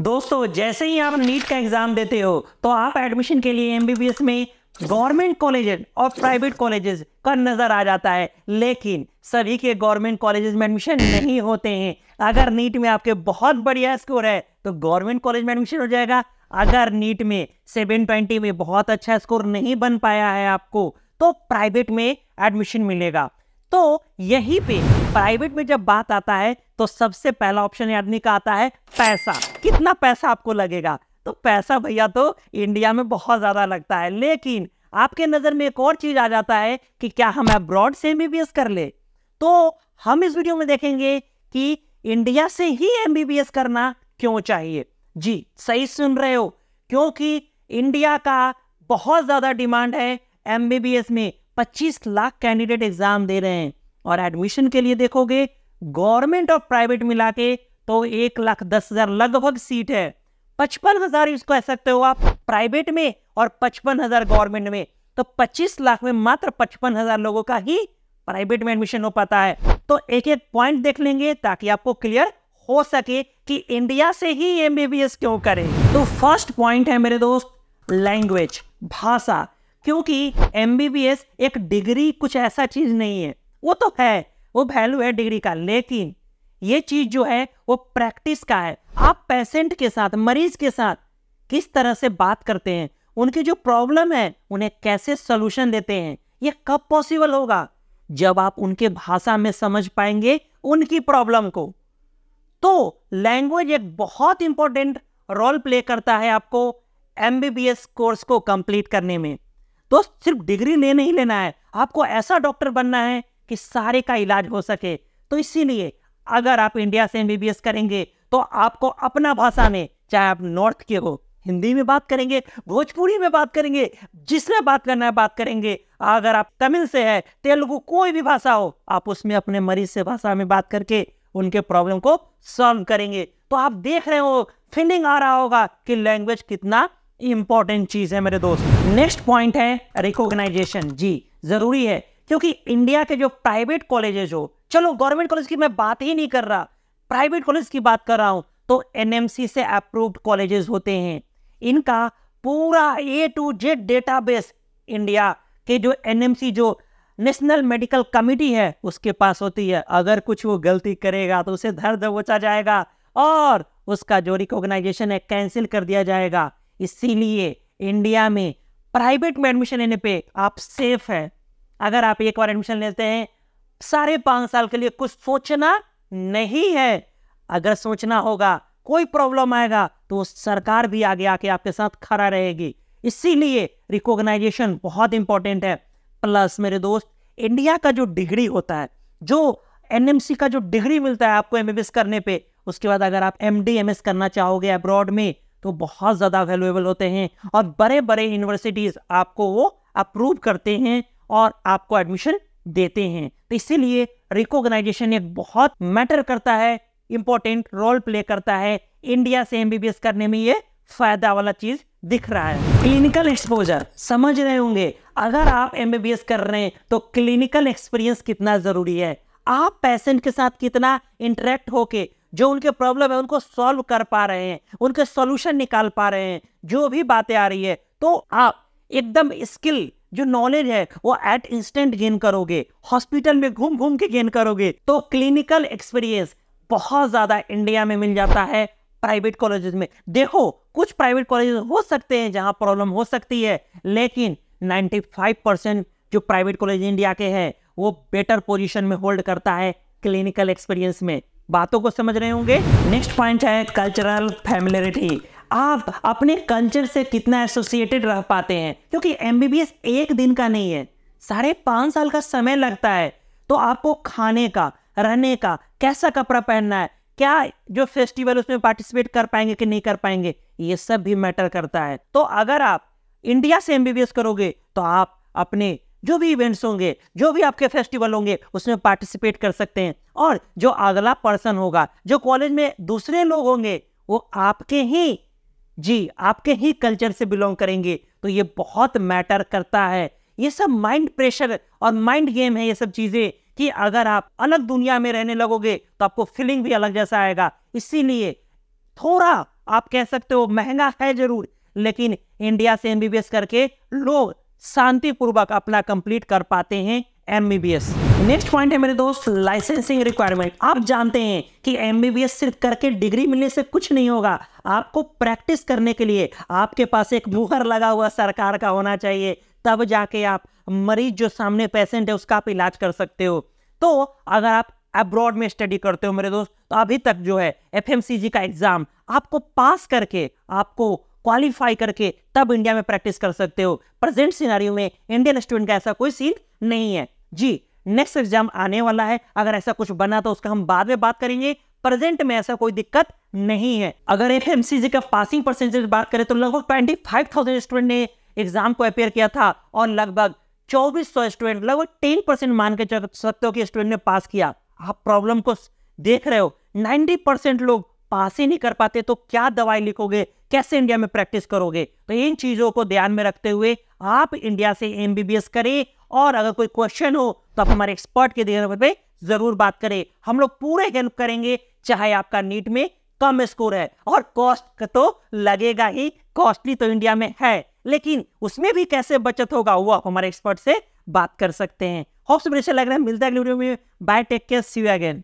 दोस्तों जैसे ही आप नीट का एग्ज़ाम देते हो तो आप एडमिशन के लिए एमबीबीएस में गवर्नमेंट कॉलेजेस और प्राइवेट कॉलेजेस का नज़र आ जाता है लेकिन सभी के गवर्नमेंट कॉलेजेस में एडमिशन नहीं होते हैं अगर नीट में आपके बहुत बढ़िया स्कोर है तो गवर्नमेंट कॉलेज में एडमिशन हो जाएगा अगर नीट में सेवन ट्वेंटी में बहुत अच्छा स्कोर नहीं बन पाया है आपको तो प्राइवेट में एडमिशन मिलेगा तो यहीं पे प्राइवेट में जब बात आता है तो सबसे पहला ऑप्शन आदमी का आता है पैसा कितना पैसा आपको लगेगा तो पैसा भैया तो इंडिया में बहुत ज्यादा लगता है लेकिन आपके नजर में एक और चीज आ जाता है कि क्या हम अब्रॉड से एमबीबीएस कर ले तो हम इस वीडियो में देखेंगे कि इंडिया से ही एमबीबीएस करना क्यों चाहिए जी सही सुन रहे हो क्योंकि इंडिया का बहुत ज्यादा डिमांड है एमबीबीएस में 25 लाख कैंडिडेट एग्जाम दे रहे हैं और एडमिशन के लिए देखोगे गवर्नमेंट और प्राइवेट मिला के तो एक लाख दस हजार लगभग सीट है पचपन हजार यूज कह सकते हो आप प्राइवेट में और पचपन हजार गवर्नमेंट में तो पच्चीस लाख में मात्र पचपन हजार लोगों का ही प्राइवेट में एडमिशन हो पाता है तो एक एक पॉइंट देख लेंगे ताकि आपको क्लियर हो सके कि इंडिया से ही एम क्यों करें तो फर्स्ट पॉइंट है मेरे दोस्त लैंग्वेज भाषा क्योंकि एम एक डिग्री कुछ ऐसा चीज नहीं है वो तो है वो वैल्यू है डिग्री का लेकिन ये चीज जो है वो प्रैक्टिस का है आप पेशेंट के साथ मरीज के साथ किस तरह से बात करते हैं उनकी जो प्रॉब्लम है उन्हें कैसे सोल्यूशन देते हैं ये कब पॉसिबल होगा जब आप उनके भाषा में समझ पाएंगे उनकी प्रॉब्लम को तो लैंग्वेज एक बहुत इंपॉर्टेंट रोल प्ले करता है आपको एम कोर्स को कंप्लीट करने में दोस्त सिर्फ डिग्री ले नहीं लेना है आपको ऐसा डॉक्टर बनना है कि सारे का इलाज हो सके तो इसीलिए अगर आप इंडिया से एमबीबीएस करेंगे तो आपको अपना भाषा में चाहे आप नॉर्थ के हो हिंदी में बात करेंगे भोजपुरी में बात करेंगे जिसमें बात करना है बात करेंगे अगर आप तमिल से है तेलुगु कोई भी भाषा हो आप उसमें अपने मरीज से भाषा में बात करके उनके प्रॉब्लम को सॉल्व करेंगे तो आप देख रहे हो फीलिंग आ रहा होगा कि लैंग्वेज कितना इंपॉर्टेंट चीज़ है मेरे दोस्त नेक्स्ट पॉइंट है रिकॉग्नाइजेशन जी ज़रूरी है क्योंकि इंडिया के जो प्राइवेट कॉलेजेस हो चलो गवर्नमेंट कॉलेज की मैं बात ही नहीं कर रहा प्राइवेट कॉलेज की बात कर रहा हूँ तो एनएमसी से अप्रूव्ड कॉलेजेस होते हैं इनका पूरा A to Z database India के जो एनएमसी जो नेशनल मेडिकल कमिटी है उसके पास होती है अगर कुछ वो गलती करेगा तो उसे धर दबोचा जाएगा और उसका जो रिकॉग्नाइजेशन है कैंसिल कर दिया जाएगा इसीलिए इंडिया में प्राइवेट में एडमिशन लेने पे आप सेफ हैं अगर आप एक बार एडमिशन लेते हैं सारे पांच साल के लिए कुछ सोचना नहीं है अगर सोचना होगा कोई प्रॉब्लम आएगा तो सरकार भी आगे आके आपके साथ खड़ा रहेगी इसीलिए रिकॉग्नाइजेशन बहुत इंपॉर्टेंट है प्लस मेरे दोस्त इंडिया का जो डिग्री होता है जो एनएमसी का जो डिग्री मिलता है आपको एमबीबीएस करने पे उसके बाद अगर आप एस करना चाहोगे अब्रॉड में तो बहुत ज़्यादा वैल्यूएबल होते हैं और बड़े बड़े यूनिवर्सिटीज़ आपको वो अप्रूव करते हैं और आपको एडमिशन देते हैं तो इसीलिए रिकॉग्नाइजेशन एक बहुत मैटर करता है इंपॉर्टेंट रोल प्ले करता है इंडिया से एमबीबीएस करने में ये फायदा वाला चीज दिख रहा है क्लिनिकल एक्सपोजर समझ रहे होंगे अगर आप एमबीबीएस कर रहे हैं तो क्लिनिकल एक्सपीरियंस कितना जरूरी है आप पेशेंट के साथ कितना इंटरेक्ट होके जो उनके प्रॉब्लम है उनको सॉल्व कर पा रहे हैं उनके सॉल्यूशन निकाल पा रहे हैं जो भी बातें आ रही है तो आप एकदम स्किल जो नॉलेज है वो एट इंस्टेंट गेन करोगे हॉस्पिटल में घूम घूम के गेन करोगे तो क्लिनिकल एक्सपीरियंस बहुत ज़्यादा इंडिया में मिल जाता है प्राइवेट कॉलेजेस में देखो कुछ प्राइवेट कॉलेजेस हो सकते हैं जहां प्रॉब्लम हो सकती है लेकिन 95 परसेंट जो प्राइवेट कॉलेज इंडिया के हैं वो बेटर पोजीशन में होल्ड करता है क्लिनिकल एक्सपीरियंस में बातों को समझ रहे होंगे नेक्स्ट पॉइंट है कल्चरल फैमिलिटी आप अपने कल्चर से कितना एसोसिएटेड रह पाते हैं क्योंकि एम एक दिन का नहीं है साढ़े पाँच साल का समय लगता है तो आपको खाने का रहने का कैसा कपड़ा पहनना है क्या जो फेस्टिवल उसमें पार्टिसिपेट कर पाएंगे कि नहीं कर पाएंगे ये सब भी मैटर करता है तो अगर आप इंडिया से एम करोगे तो आप अपने जो भी इवेंट्स होंगे जो भी आपके फेस्टिवल होंगे उसमें पार्टिसिपेट कर सकते हैं और जो अगला पर्सन होगा जो कॉलेज में दूसरे लोग होंगे वो आपके ही जी आपके ही कल्चर से बिलोंग करेंगे तो ये बहुत मैटर करता है ये सब माइंड प्रेशर और माइंड गेम है ये सब चीज़ें कि अगर आप अलग दुनिया में रहने लगोगे तो आपको फीलिंग भी अलग जैसा आएगा इसीलिए थोड़ा आप कह सकते हो महंगा है जरूर लेकिन इंडिया से एमबीबीएस करके लोग शांतिपूर्वक अपना कंप्लीट कर पाते हैं एम नेक्स्ट पॉइंट है मेरे दोस्त लाइसेंसिंग रिक्वायरमेंट आप जानते हैं कि एम सिर्फ करके डिग्री मिलने से कुछ नहीं होगा आपको प्रैक्टिस करने के लिए आपके पास एक मुहर लगा हुआ सरकार का होना चाहिए तब जाके आप मरीज जो सामने पेशेंट है उसका आप इलाज कर सकते हो तो अगर आप अब्रॉड में स्टडी करते हो मेरे दोस्त तो अभी तक जो है एफ का एग्ज़ाम आपको पास करके आपको क्वालिफाई करके तब इंडिया में प्रैक्टिस कर सकते हो प्रेजेंट सिनारियो में इंडियन स्टूडेंट का ऐसा कोई सीन नहीं है जी नेक्स्ट एग्जाम आने वाला है अगर ऐसा कुछ बना तो उसका हम बाद में बात करेंगे प्रेजेंट में ऐसा कोई दिक्कत नहीं है अगर एफ का पासिंग परसेंटेज बात करें तो लगभग ट्वेंटी फाइव थाउजेंड स्टूडेंट ने एग्जाम को अपेयर किया था और लगभग चौबीस सौ स्टूडेंट लगभग टेन परसेंट मान के सकते हो कि स्टूडेंट ने पास किया आप प्रॉब्लम को देख रहे हो नाइन्टी परसेंट लोग पास ही नहीं कर पाते तो क्या दवाई लिखोगे कैसे इंडिया में प्रैक्टिस करोगे तो इन चीज़ों को ध्यान में रखते हुए आप इंडिया से एम करें और अगर कोई क्वेश्चन हो तो आप हमारे एक्सपर्ट के दिए पे जरूर बात करें हम लोग पूरे हेल्प करेंगे चाहे आपका नीट में कम स्कोर है और कॉस्ट तो लगेगा ही कॉस्टली तो इंडिया में है लेकिन उसमें भी कैसे बचत होगा वो आप हमारे एक्सपर्ट से बात कर सकते हैं अच्छा लग रहा है मिलता है bye take care see again